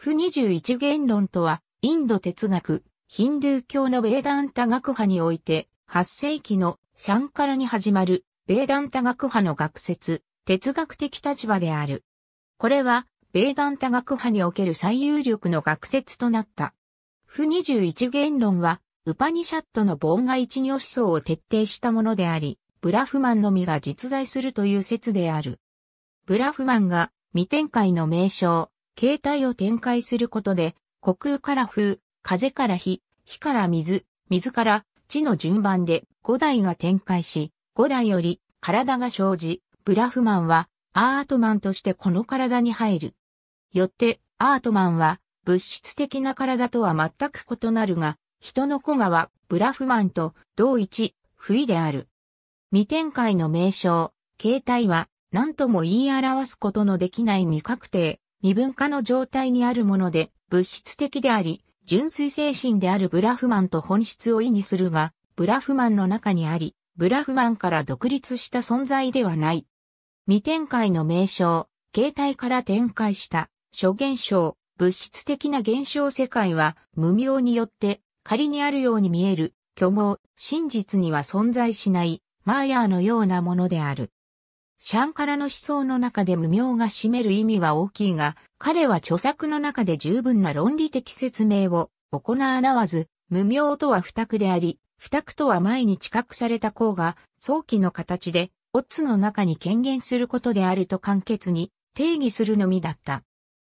不二十一言論とは、インド哲学、ヒンドゥー教のベーダンタ学派において、8世紀のシャンカラに始まる、ベーダンタ学派の学説、哲学的立場である。これは、ベーダンタ学派における最有力の学説となった。不二十一言論は、ウパニシャットの凡外一如思想を徹底したものであり、ブラフマンのみが実在するという説である。ブラフマンが未展開の名称、形態を展開することで、虚空から風、風から火、火から水、水から地の順番で五代が展開し、五代より体が生じ、ブラフマンはアートマンとしてこの体に入る。よってアートマンは物質的な体とは全く異なるが、人の子がはブラフマンと同一、不意である。未展開の名称、形態は何とも言い表すことのできない未確定、未分化の状態にあるもので、物質的であり、純粋精神であるブラフマンと本質を意味するが、ブラフマンの中にあり、ブラフマンから独立した存在ではない。未展開の名称、形態から展開した諸現象、物質的な現象世界は無明によって仮にあるように見える虚妄、真実には存在しないマーヤーのようなものである。シャンカラの思想の中で無明が占める意味は大きいが、彼は著作の中で十分な論理的説明を行わず、無明とは二択であり、二択とは前に知覚された項が、早期の形で、オッツの中に権限することであると簡潔に定義するのみだった。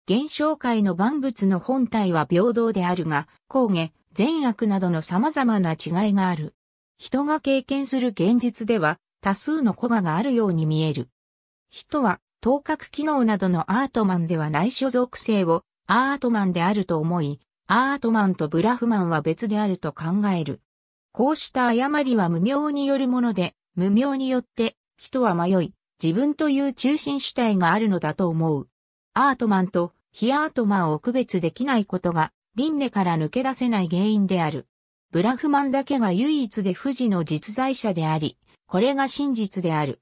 現象界の万物の本体は平等であるが、公下、善悪などの様々な違いがある。人が経験する現実では、多数の古ガがあるように見える。人は、頭角機能などのアートマンではない所属性をアートマンであると思い、アートマンとブラフマンは別であると考える。こうした誤りは無明によるもので、無明によって人は迷い、自分という中心主体があるのだと思う。アートマンと非アートマンを区別できないことが、輪廻から抜け出せない原因である。ブラフマンだけが唯一で富士の実在者であり、これが真実である。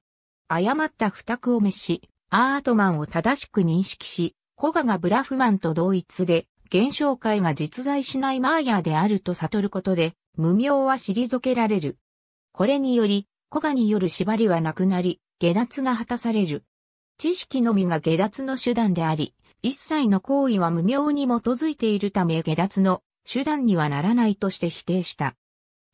誤った不託を召し、アートマンを正しく認識し、コガがブラフマンと同一で、現象界が実在しないマーヤーであると悟ることで、無明は退けられる。これにより、コガによる縛りはなくなり、下脱が果たされる。知識のみが下脱の手段であり、一切の行為は無明に基づいているため下脱の手段にはならないとして否定した。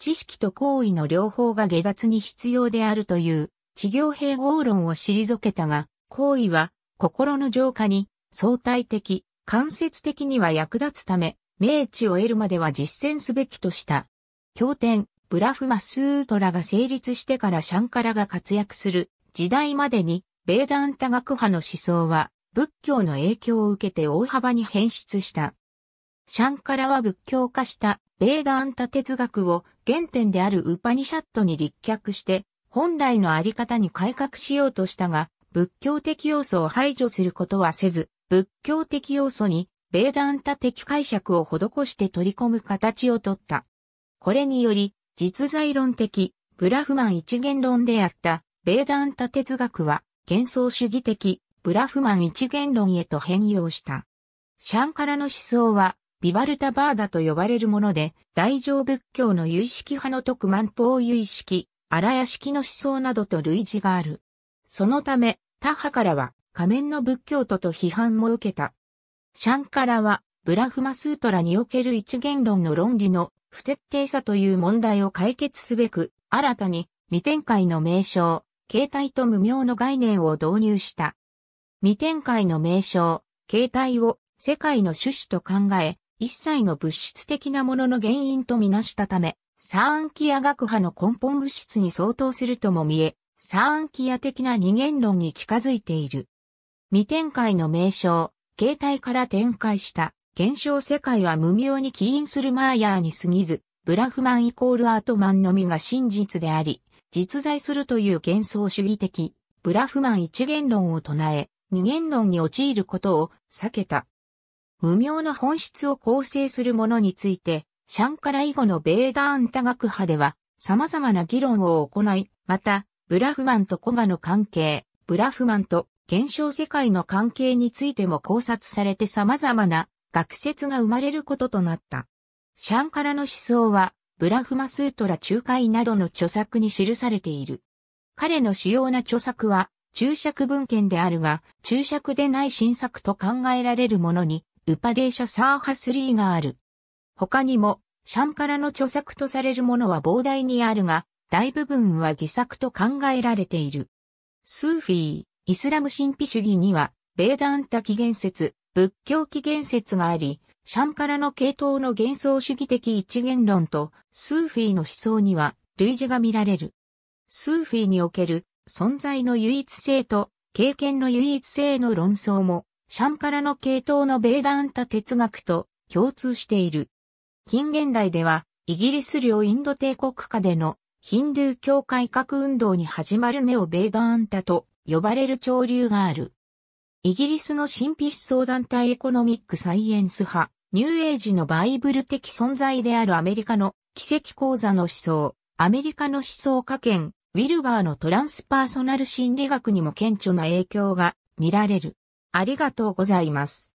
知識と行為の両方が下脱に必要であるという、知業併合論を退けたが、行為は、心の浄化に、相対的、間接的には役立つため、明知を得るまでは実践すべきとした。経典、ブラフマ・スートラが成立してからシャンカラが活躍する時代までに、ベーダンタ学派の思想は、仏教の影響を受けて大幅に変質した。シャンカラは仏教化したベーダーンタ哲学を原点であるウパニシャットに立脚して、本来のあり方に改革しようとしたが、仏教的要素を排除することはせず、仏教的要素にベーダンタ的解釈を施して取り込む形をとった。これにより、実在論的、ブラフマン一元論であった、ベーダンタ哲学は、幻想主義的、ブラフマン一元論へと変容した。シャンカラの思想は、ビバルタバーダと呼ばれるもので、大乗仏教の有識派の特万法有識、荒屋式の思想などと類似がある。そのため、他派からは仮面の仏教徒と批判も受けた。シャンカラは、ブラフマスートラにおける一元論の論理の不徹底さという問題を解決すべく、新たに未展開の名称、形態と無名の概念を導入した。未展開の名称、形態を世界の趣旨と考え、一切の物質的なものの原因とみなしたため、サーンキア学派の根本物質に相当するとも見え、サーンキア的な二元論に近づいている。未展開の名称、形態から展開した現象世界は無妙に起因するマーヤーに過ぎず、ブラフマンイコールアートマンのみが真実であり、実在するという幻想主義的、ブラフマン一元論を唱え、二元論に陥ることを避けた。無明の本質を構成するものについて、シャンカラ以後のベーダーンタ学派では、様々な議論を行い、また、ブラフマンとコガの関係、ブラフマンと現象世界の関係についても考察されて様々な学説が生まれることとなった。シャンカラの思想は、ブラフマスートラ仲介などの著作に記されている。彼の主要な著作は、注釈文献であるが、注釈でない新作と考えられるものにウパデーシャサーハスリーがある。他にも、シャンカラの著作とされるものは膨大にあるが、大部分は偽作と考えられている。スーフィー、イスラム神秘主義には、ベーダンタ起源説、仏教起源説があり、シャンカラの系統の幻想主義的一元論と、スーフィーの思想には、類似が見られる。スーフィーにおける、存在の唯一性と、経験の唯一性の論争も、シャンカラの系統のベーダンタ哲学と共通している。近現代では、イギリス領インド帝国下でのヒンドゥー教改革運動に始まるネオベーダーンタと呼ばれる潮流がある。イギリスの神秘思想団体エコノミックサイエンス派、ニューエイジのバイブル的存在であるアメリカの奇跡講座の思想、アメリカの思想家兼、ウィルバーのトランスパーソナル心理学にも顕著な影響が見られる。ありがとうございます。